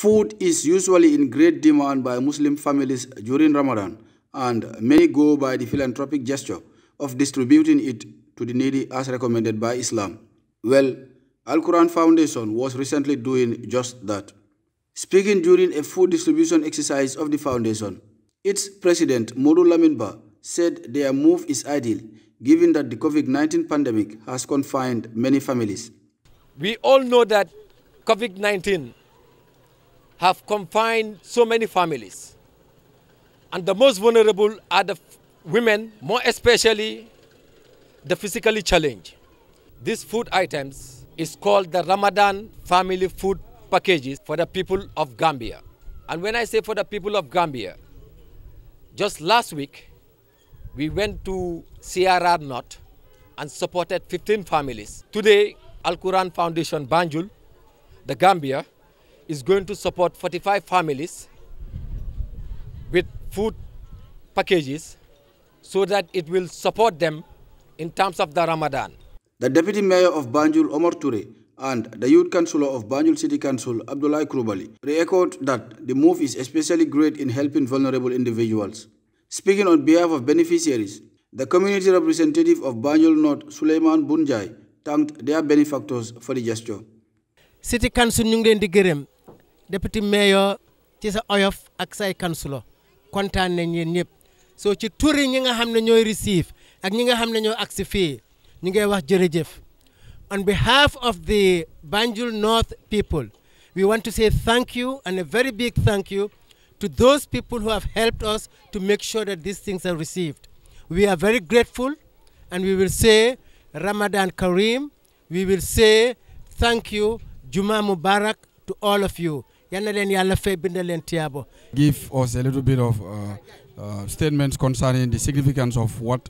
Food is usually in great demand by Muslim families during Ramadan, and many go by the philanthropic gesture of distributing it to the needy as recommended by Islam. Well, Al Quran Foundation was recently doing just that. Speaking during a food distribution exercise of the foundation, its president, Modu Laminba, said their move is ideal given that the COVID-19 pandemic has confined many families. We all know that COVID-19 have confined so many families. And the most vulnerable are the women, more especially the physically challenged. These food items is called the Ramadan family food packages for the people of Gambia. And when I say for the people of Gambia, just last week, we went to Sierra North and supported 15 families. Today, Al Quran Foundation Banjul, the Gambia, is going to support 45 families with food packages so that it will support them in terms of the Ramadan. The Deputy Mayor of Banjul, Omar Ture, and the Youth Councillor of Banjul City Council, Abdullah Krubali, re-echoed that the move is especially great in helping vulnerable individuals. Speaking on behalf of beneficiaries, the community representative of Banjul North, Suleiman Bunjai, thanked their benefactors for the gesture. City Council ñu ngi député mayor ci sa oyof ak say kansulo kontaan nañ yéen ñëpp soo ci turi ñi nga xam ne ñooy receive ak ñi nga xam ne ñoo agsi fii ngay wax jërëjëf on behalf of the Banjul North people we want to say thank you and a very big thank you to those people who have helped us to make sure that these things are received we are very grateful and we will say Ramadan Kareem we will say thank you Juma Mubarak to all of you give us a little bit of uh, uh, statements concerning the significance of what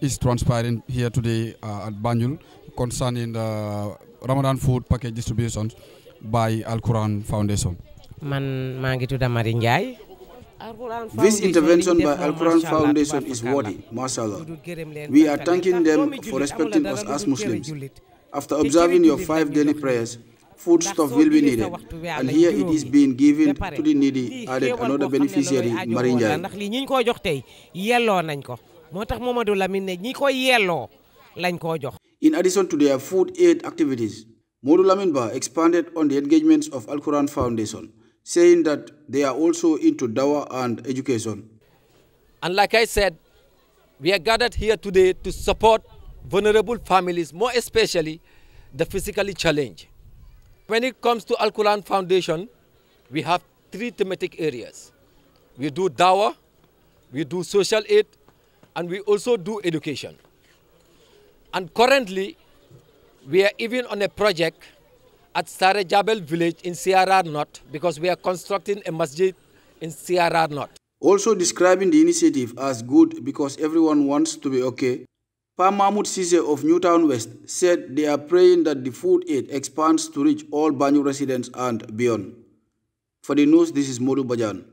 is transpiring here today uh, at Banjul concerning the Ramadan food package distributions by Al Quran Foundation. Man maa This intervention by Al Quran Foundation is worthy, mashallah. We are thanking them for respecting us as Muslims. After observing your five daily prayers, foodstuff will be needed. And here it is being given to the needy, added another beneficiary, Marie In addition to their food aid activities, Modu Laminba expanded on the engagements of Al Quran Foundation, saying that they are also into dawa and education. And like I said, we are gathered here today to support vulnerable families, more especially the physically challenged. When it comes to Al-Quran Foundation, we have three thematic areas. We do dawah, we do social aid, and we also do education. And currently, we are even on a project at Sarajabel village in Sierra North because we are constructing a masjid in Sierra North. Also describing the initiative as good because everyone wants to be okay Farm Mahmoud Sise of Newtown West said they are praying that the food aid expands to reach all Banyu residents and beyond. For the news, this is Modu Bajan.